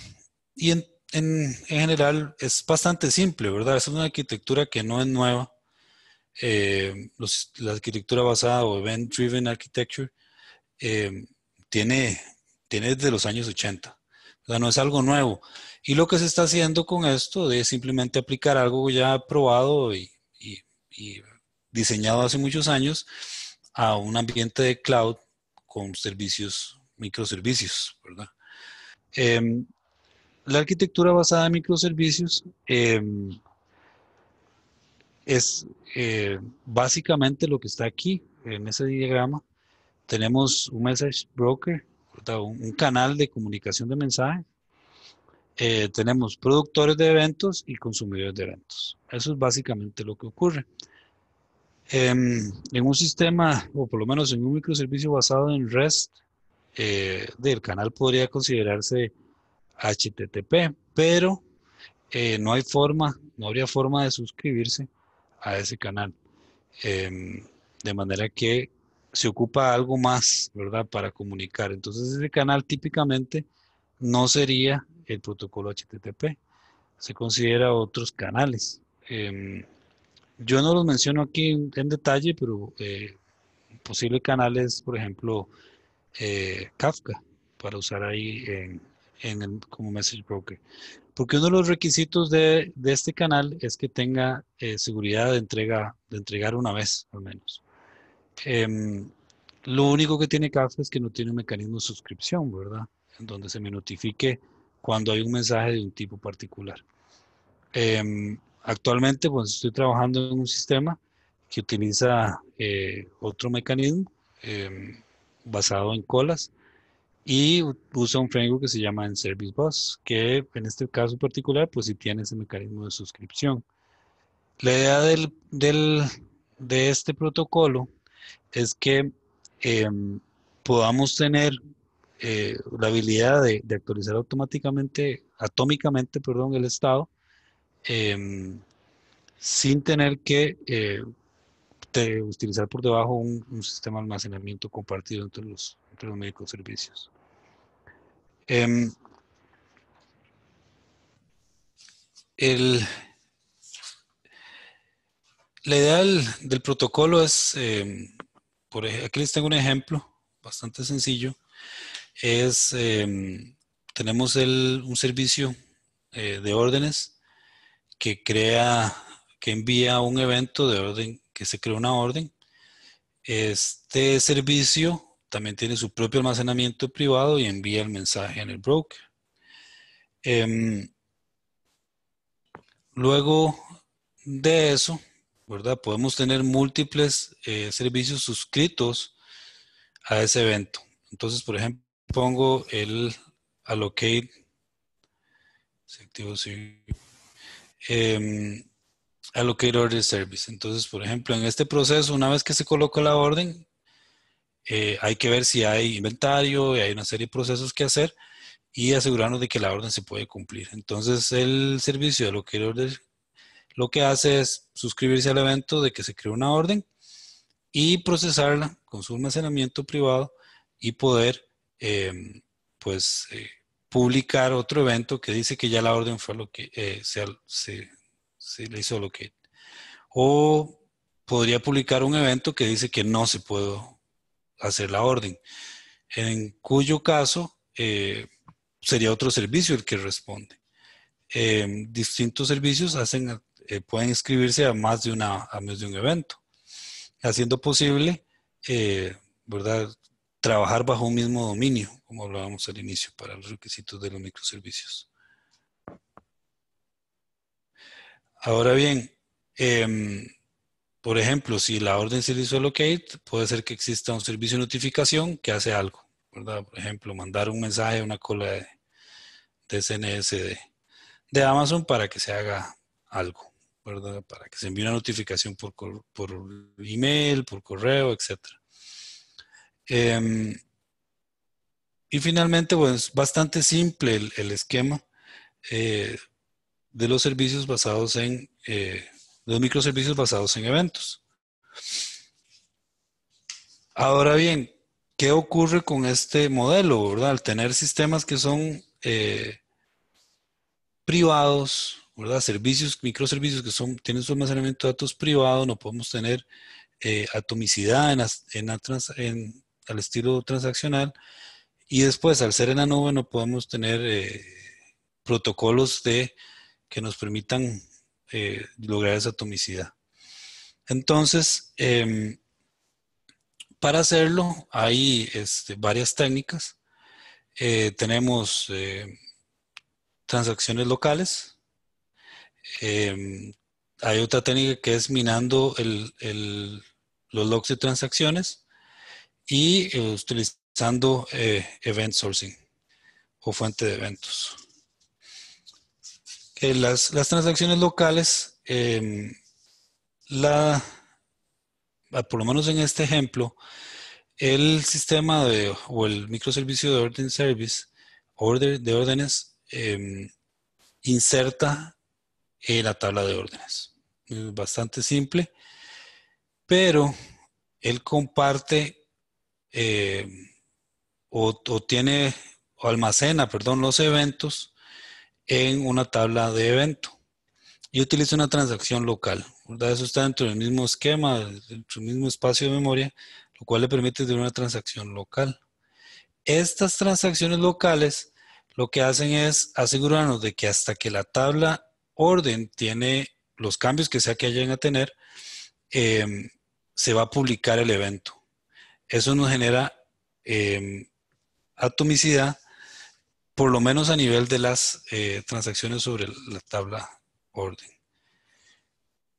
Speaker 1: y en, en, general es bastante simple, ¿verdad? Es una arquitectura que no es nueva, eh, la arquitectura basada o event-driven architecture eh, tiene, tiene desde los años 80. O sea, no es algo nuevo. Y lo que se está haciendo con esto es simplemente aplicar algo ya probado y, diseñado hace muchos años a un ambiente de cloud con servicios, microservicios, em, la arquitectura basada en microservicios em, es eh, básicamente lo que está aquí en ese diagrama. Tenemos un message broker, un, canal de comunicación de mensajes. Eh, tenemos productores de eventos y consumidores de eventos. Eso es básicamente lo que ocurre. Em, en un sistema, o por lo menos en un microservicio basado en REST, eh, del canal podría considerarse HTTP, pero no hay forma, no habría forma de suscribirse a ese canal. Em, de manera que se ocupa algo más, ¿verdad?, para comunicar. Entonces, ese canal típicamente no sería el protocolo HTTP, se considera otros canales. Em, yo no los menciono aquí en, detalle, pero eh, posible canal es, por ejemplo, eh, Kafka, para usar ahí en, en el, como message broker. Porque uno de los requisitos de, este canal es que tenga eh, seguridad de entrega, de entregar una vez al menos. Em, lo único que tiene Kafka es que no tiene un mecanismo de suscripción, ¿verdad? En donde se me notifique cuando hay un mensaje de un tipo particular. Em, actualmente, pues estoy trabajando en un sistema que utiliza eh, otro mecanismo em, basado en colas y usa un framework que se llama en Service Bus, que en este caso particular, pues sí tiene ese mecanismo de suscripción. La idea de este protocolo es que em, podamos tener eh, la habilidad de, actualizar automáticamente, atómicamente, perdón, el estado, em, sin tener que eh, utilizar por debajo un, sistema de almacenamiento compartido entre los, entre los médicos servicios. Em, el, la idea del, protocolo es, em, por, aquí les tengo un ejemplo bastante sencillo, es, em, tenemos el, un servicio eh, de órdenes que crea, que envía un evento de orden que se creó una orden. Este servicio también tiene su propio almacenamiento privado y envía el mensaje en el broker. Em, luego de eso, ¿verdad? Podemos tener múltiples eh, servicios suscritos a ese evento. Entonces, por ejemplo, pongo el allocate. Em, Allocate Order Service. Entonces, por ejemplo, en este proceso, una vez que se coloca la orden, eh, hay que ver si hay inventario y hay una serie de procesos que hacer y asegurarnos de que la orden se puede cumplir. Entonces, el servicio de Allocate Order lo que hace es suscribirse al evento de que se creó una orden y procesarla con su almacenamiento privado y poder, em, pues, eh, publicar otro evento que dice que ya la orden fue lo que eh, se, si le hizo que O podría publicar un evento que dice que no se puede hacer la orden, en cuyo caso eh, sería otro servicio el que responde. Em, distintos servicios hacen, eh, pueden inscribirse a más de, una, de un evento, haciendo posible eh, ¿verdad? trabajar bajo un mismo dominio, como hablábamos al inicio, para los requisitos de los microservicios. Ahora bien, em, por ejemplo, si la orden se hizo locate, puede ser que exista un servicio de notificación que hace algo, ¿verdad? Por ejemplo, mandar un mensaje a una cola de, de SNS de, Amazon para que se haga algo, ¿verdad? Para que se envíe una notificación por, por email, por correo, etc. Em, y finalmente, pues bastante simple el, esquema. Eh, de los servicios basados en, eh, los microservicios basados en eventos. Ahora bien, ¿qué ocurre con este modelo, Al tener sistemas que son eh, privados, ¿verdad? Servicios, microservicios que son, tienen su almacenamiento de datos privado, no podemos tener eh, atomicidad en, al estilo transaccional. Y después, al ser en la nube, no podemos tener eh, protocolos de que nos permitan eh, lograr esa atomicidad. Entonces, em, para hacerlo hay este, varias técnicas. Eh, tenemos eh, transacciones locales. Em, hay otra técnica que es minando los logs de transacciones y utilizando event sourcing o fuente de eventos. Eh, las, transacciones locales, em, la, ah, por lo menos en este ejemplo, el sistema de, o el microservicio de orden service, order, de órdenes, em, inserta la tabla de órdenes. Es bastante simple, pero él comparte em, o, o tiene, o almacena, perdón, los eventos en una tabla de evento. Y utiliza una transacción local, Eso está dentro del mismo esquema, dentro del mismo espacio de memoria, lo cual le permite tener una transacción local. Estas transacciones locales lo que hacen es asegurarnos de que hasta que la tabla orden tiene los cambios que sea que hayan a tener, em, se va a publicar el evento. Eso nos genera em, atomicidad por lo menos a nivel de las eh, transacciones sobre la tabla orden.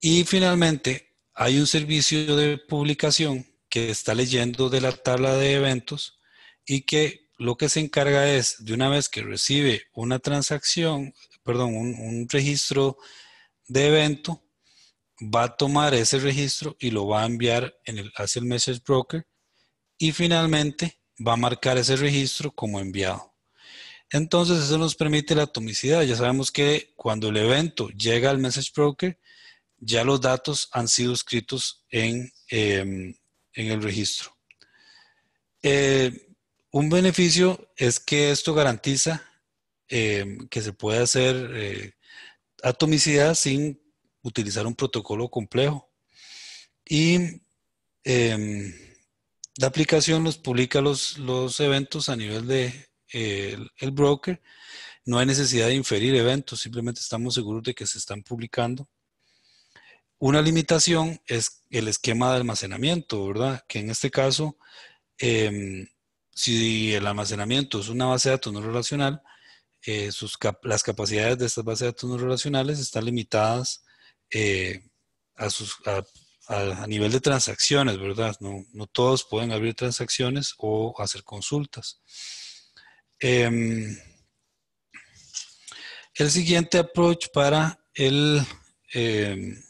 Speaker 1: Y finalmente, hay un servicio de publicación que está leyendo de la tabla de eventos y que lo que se encarga es, de una vez que recibe una transacción, perdón, un, registro de evento, va a tomar ese registro y lo va a enviar en el, hacia el message broker y finalmente va a marcar ese registro como enviado. Entonces, eso nos permite la atomicidad. Ya sabemos que cuando el evento llega al message broker, ya los datos han sido escritos en, em, el registro. Eh, un beneficio es que esto garantiza em, que se puede hacer eh, atomicidad sin utilizar un protocolo complejo. Y em, la aplicación nos publica los eventos a nivel de el, broker. No hay necesidad de inferir eventos, simplemente estamos seguros de que se están publicando. Una limitación es el esquema de almacenamiento, ¿verdad? Que en este caso, em, si el almacenamiento es una base de datos no relacional, eh, las capacidades de estas bases de datos no relacionales están limitadas eh, a, nivel de transacciones, ¿verdad? No, no todos pueden abrir transacciones o hacer consultas. Em, el siguiente approach para el, em,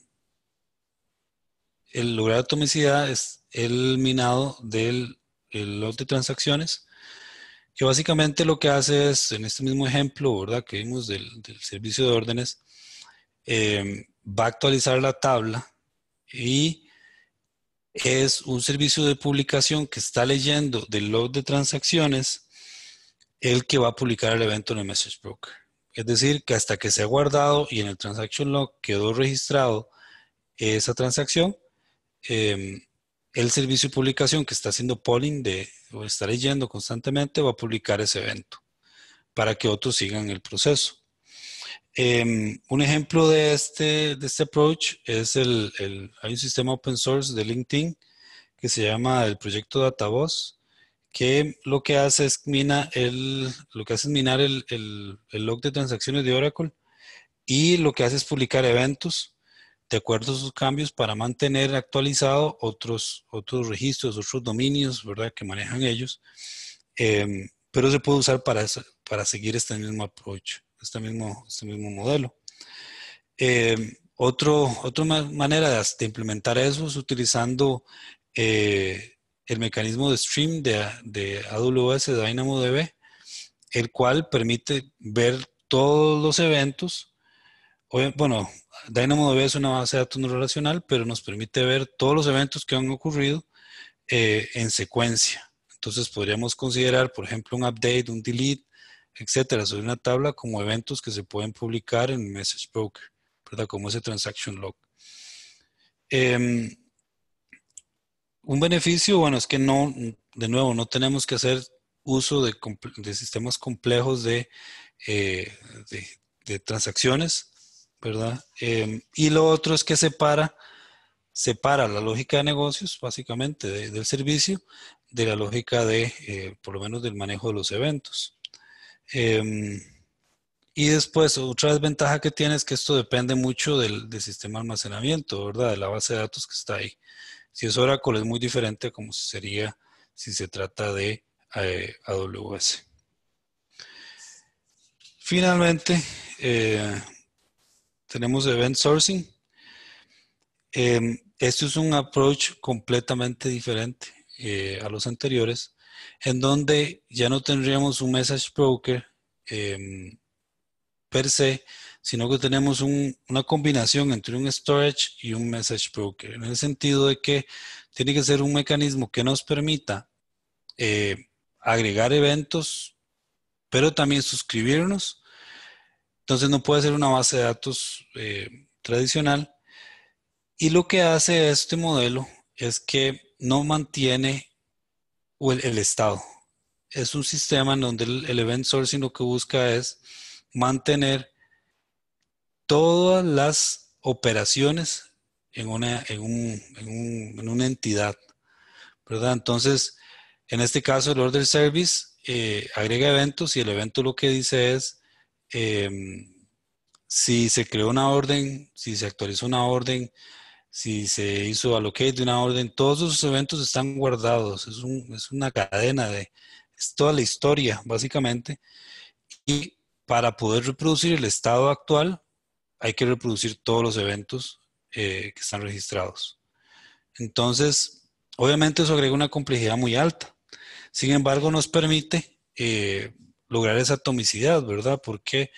Speaker 1: el lograr atomicidad es el minado del el lot de transacciones, que básicamente lo que hace es, en este mismo ejemplo ¿verdad? que vimos del, servicio de órdenes, em, va a actualizar la tabla y es un servicio de publicación que está leyendo del log de transacciones el que va a publicar el evento en el message broker. Es decir, que hasta que se ha guardado y en el transaction log quedó registrado esa transacción, em, el servicio de publicación que está haciendo polling de, o está leyendo constantemente va a publicar ese evento para que otros sigan el proceso. Em, un ejemplo de este, de este approach es el, un sistema open source de LinkedIn que se llama el proyecto DataVoz que lo que hace es mina el, lo que hace es minar el, el, el log de transacciones de Oracle y lo que hace es publicar eventos de acuerdo a sus cambios para mantener actualizado otros, otros registros, otros dominios, ¿verdad? Que manejan ellos. Em, pero se puede usar para, para seguir este mismo approach, este mismo, este mismo modelo. Em, otro, otra manera de, implementar eso es utilizando eh, el mecanismo de stream de, de AWS DynamoDB, el cual permite ver todos los eventos. Bueno, DynamoDB es una base de datos no relacional, pero nos permite ver todos los eventos que han ocurrido eh, en secuencia. Entonces podríamos considerar, por ejemplo, un update, un delete, etcétera, sobre una tabla como eventos que se pueden publicar en Message Broker, ¿verdad? Como ese transaction log. Em, un beneficio, bueno, es que no, de nuevo, no tenemos que hacer uso de, sistemas complejos de, eh, transacciones, ¿verdad? Em, y lo otro es que separa, separa la lógica de negocios, básicamente, del servicio, de la lógica de, eh, por lo menos, del manejo de los eventos. Em, y después, otra desventaja que tiene es que esto depende mucho del, del, sistema de almacenamiento, ¿verdad? De la base de datos que está ahí. Si es Oracle es muy diferente como sería si se trata de eh, AWS. Finalmente, eh, tenemos Event Sourcing. este es un approach completamente diferente eh, a los anteriores, en donde ya no tendríamos un message broker em, per se, sino que tenemos una combinación entre un storage y un message broker, en el sentido de que tiene que ser un mecanismo que nos permita eh, agregar eventos, pero también suscribirnos. Entonces no puede ser una base de datos eh, tradicional. Y lo que hace este modelo es que no mantiene el, estado. Es un sistema en donde el, el event sourcing lo que busca es mantener todas las operaciones en una, en, un, en, una entidad, ¿verdad? Entonces, en este caso, el order service eh, agrega eventos y el evento lo que dice es em, si se creó una orden, si se actualizó una orden, si se hizo allocate de una orden, todos esos eventos están guardados. Es, un, es una cadena de, es toda la historia, básicamente. Y para poder reproducir el estado actual, hay que reproducir todos los eventos eh, que están registrados. Entonces, obviamente eso agrega una complejidad muy alta. Sin embargo, nos permite eh, lograr esa atomicidad, ¿verdad? Porque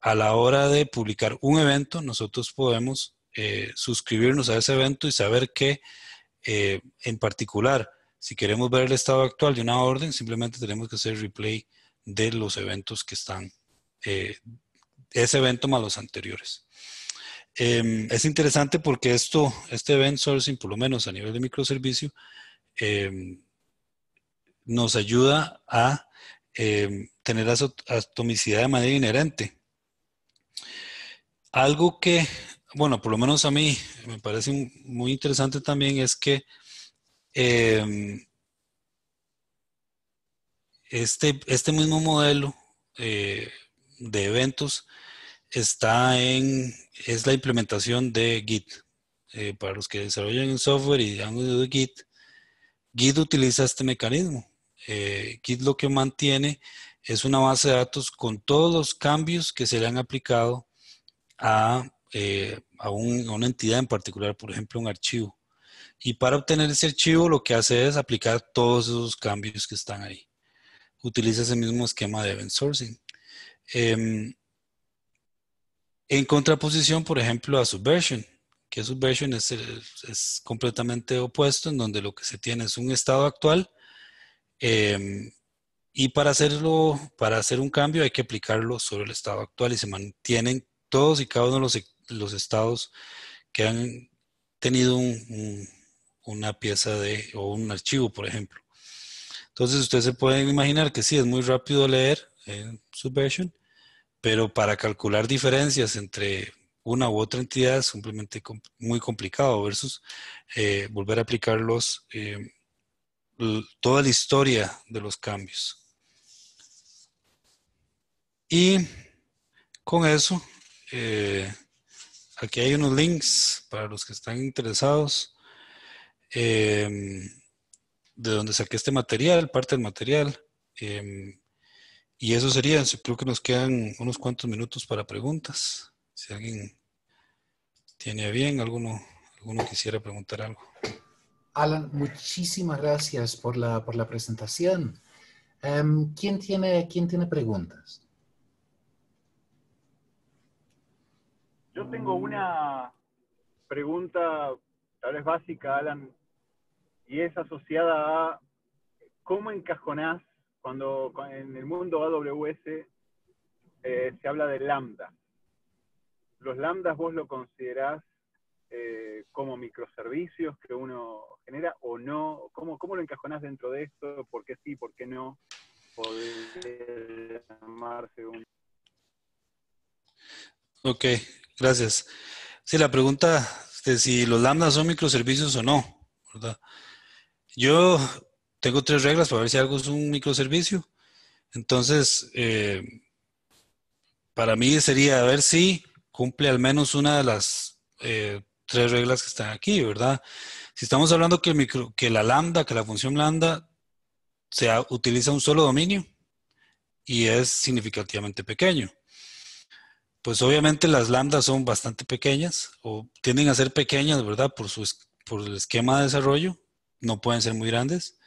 Speaker 1: a la hora de publicar un evento, nosotros podemos eh, suscribirnos a ese evento y saber que, en particular, si queremos ver el estado actual de una orden, simplemente tenemos que hacer replay de los eventos que están ese evento más los anteriores. Em, es interesante porque esto, este event sourcing, por lo menos a nivel de microservicio, em, nos ayuda a eh, tener atomicidad de manera inherente. Algo que, bueno, por lo menos a mí me parece muy interesante también es que este, este mismo modelo eh, de eventos está en, es la implementación de Git. Eh, para los que desarrollan un software y han usado Git, Git utiliza este mecanismo. Eh, Git lo que mantiene es una base de datos con todos los cambios que se le han aplicado eh, a, una entidad en particular, por ejemplo, un archivo. Y para obtener ese archivo lo que hace es aplicar todos esos cambios que están ahí. Utiliza ese mismo esquema de event sourcing. Em, en contraposición, por ejemplo, a Subversion, que Subversion es, es completamente opuesto, en donde lo que se tiene es un estado actual. Em, y para hacerlo, para hacer un cambio hay que aplicarlo sobre el estado actual y se mantienen todos y cada uno de los, estados que han tenido una pieza de, o un archivo, por ejemplo. Entonces ustedes se pueden imaginar que sí, es muy rápido leer eh, Subversion, pero para calcular diferencias entre una u otra entidad es simplemente muy complicado versus eh, volver a aplicarlos eh, toda la historia de los cambios. Y con eso, eh, aquí hay unos links para los que están interesados de donde saqué este material, parte del material. Em, y eso sería, creo que nos quedan unos cuantos minutos para preguntas. Si alguien tiene bien, alguno, alguno quisiera preguntar algo. Alan, muchísimas gracias por la, presentación. Em, tiene, ¿Quién tiene preguntas? Yo tengo una pregunta, tal vez básica, Alan, y es asociada a cómo encajonás cuando en el mundo AWS eh, se habla de lambda. Los lambdas vos lo considerás eh, como microservicios que uno genera o no? ¿Cómo, ¿Cómo lo encajonás dentro de esto? ¿Por qué sí? ¿Por qué no? llamarse un... Ok, gracias. Sí, la pregunta es si los lambdas son microservicios o no, ¿verdad? Yo tengo tres reglas para ver si algo es un microservicio. Entonces, eh, para mí sería ver si cumple al menos una de las eh, tres reglas que están aquí, ¿verdad? Si estamos hablando que, que la lambda, que la función lambda, se utiliza un solo dominio y es significativamente pequeño. Pues obviamente las lambdas son bastante pequeñas o tienden a ser pequeñas, ¿verdad? Por, por el esquema de desarrollo, no pueden ser muy grandes.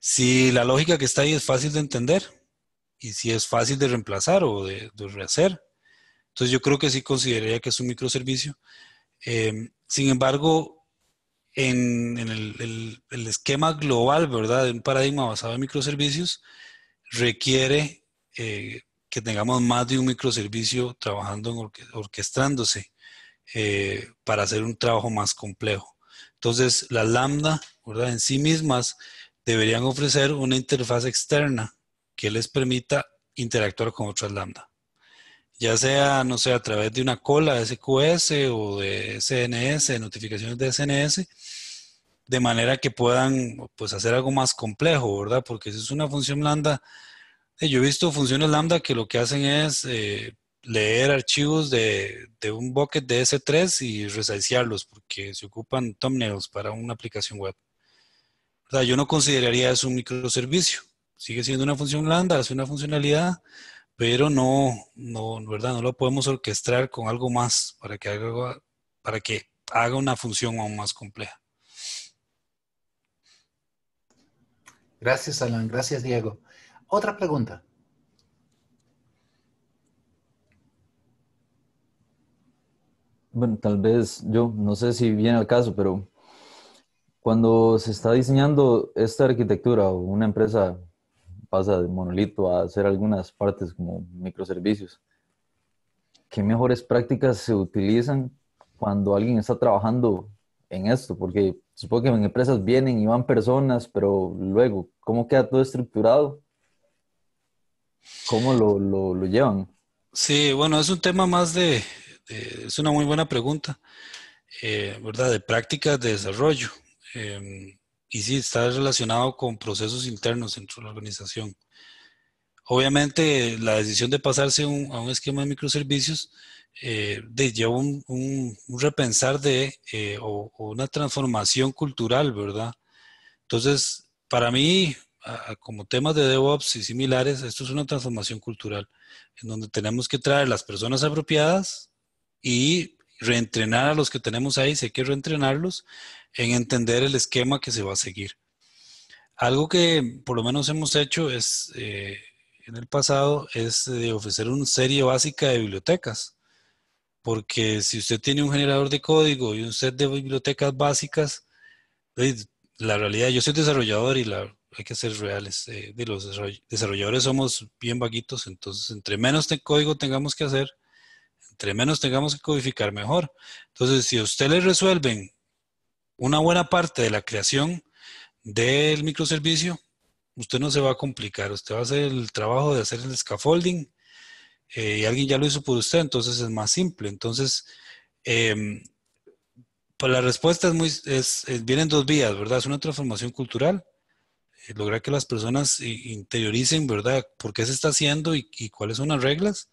Speaker 1: Si la lógica que está ahí es fácil de entender y si es fácil de reemplazar o de, rehacer, entonces yo creo que sí consideraría que es un microservicio. Eh, sin embargo, en, el, esquema global, ¿verdad? De un paradigma basado en microservicios, requiere eh, que tengamos más de un microservicio trabajando, en orquestándose eh, para hacer un trabajo más complejo. Entonces, la lambda, ¿verdad? En sí mismas deberían ofrecer una interfaz externa que les permita interactuar con otras lambda. Ya sea, no sé, a través de una cola de SQS o de SNS, notificaciones de SNS, de manera que puedan pues, hacer algo más complejo, ¿verdad? Porque si es una función lambda, eh, yo he visto funciones lambda que lo que hacen es eh, leer archivos de, un bucket de S3 y resalciarlos porque se ocupan thumbnails para una aplicación web. O sea, yo no consideraría eso un microservicio. Sigue siendo una función lambda, es una funcionalidad, pero no, no, ¿verdad? No lo podemos orquestar con algo más para que haga, para que haga una función aún más compleja. Gracias, Alan. Gracias, Diego. Otra pregunta. Bueno, tal vez yo, no sé si viene al caso, pero cuando se está diseñando esta arquitectura o una empresa pasa de monolito a hacer algunas partes como microservicios, ¿qué mejores prácticas se utilizan cuando alguien está trabajando en esto? Porque supongo que en empresas vienen y van personas, pero luego, ¿cómo queda todo estructurado? ¿Cómo lo, lo, llevan? Sí, bueno, es un tema más de, es una muy buena pregunta, eh, ¿verdad? De prácticas de desarrollo. Em, y sí, está relacionado con procesos internos dentro de la organización. Obviamente, la decisión de pasarse a un esquema de microservicios eh, de, lleva un, repensar de eh, o, una transformación cultural, ¿verdad? Entonces, para mí, como temas de DevOps y similares, esto es una transformación cultural en donde tenemos que traer las personas apropiadas y reentrenar a los que tenemos ahí, si hay que reentrenarlos, en entender el esquema que se va a seguir. Algo que por lo menos hemos hecho es, eh, en el pasado es ofrecer una serie básica de bibliotecas, porque si usted tiene un generador de código y un set de bibliotecas básicas, pues, la realidad, yo soy desarrollador y hay que ser reales. Eh, de los desarrolladores somos bien vaguitos, entonces entre menos código tengamos que hacer, entre menos tengamos que codificar, mejor. Entonces, si a usted le resuelven una buena parte de la creación del microservicio, usted no se va a complicar, usted va a hacer el trabajo de hacer el scaffolding eh, y alguien ya lo hizo por usted, entonces es más simple. Entonces, em, pues la respuesta es muy, vienen dos vías, ¿verdad? Es una transformación cultural, eh, lograr que las personas interioricen, ¿verdad? ¿Por qué se está haciendo y cuáles son las reglas?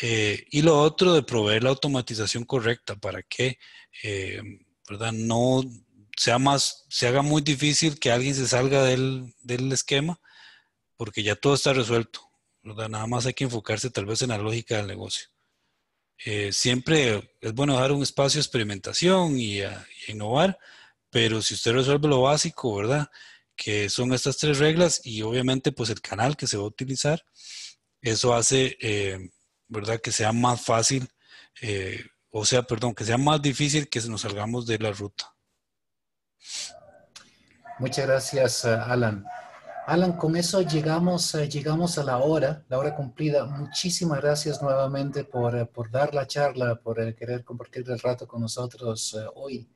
Speaker 1: Eh, y lo otro de proveer la automatización correcta para que eh, ¿verdad? no sea más, se haga muy difícil que alguien se salga del, del esquema, porque ya todo está resuelto. ¿verdad? Nada más hay que enfocarse tal vez en la lógica del negocio. Eh, siempre es bueno dejar un espacio a experimentación y, a, ah, innovar, pero si usted resuelve lo básico, ¿verdad? Que son estas tres reglas y obviamente pues el canal que se va a utilizar, eso hace ¿verdad? Que sea más fácil, eh, o sea, perdón, que sea más difícil que nos salgamos de la ruta. Muchas gracias, eh, Alan. Alan, con eso llegamos, eh, llegamos a la hora, la hora cumplida. Muchísimas gracias nuevamente por, dar la charla, por querer compartir el rato con nosotros hoy.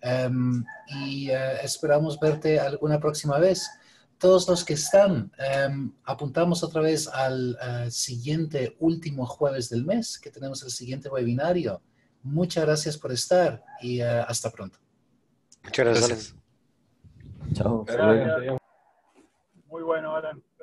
Speaker 1: Em, y esperamos verte alguna próxima vez todos los que están, em, apuntamos otra vez al eh, siguiente último jueves del mes, que tenemos el siguiente webinario. Muchas gracias por estar y eh, hasta pronto. Muchas gracias. Chao. Muy bueno, Alan.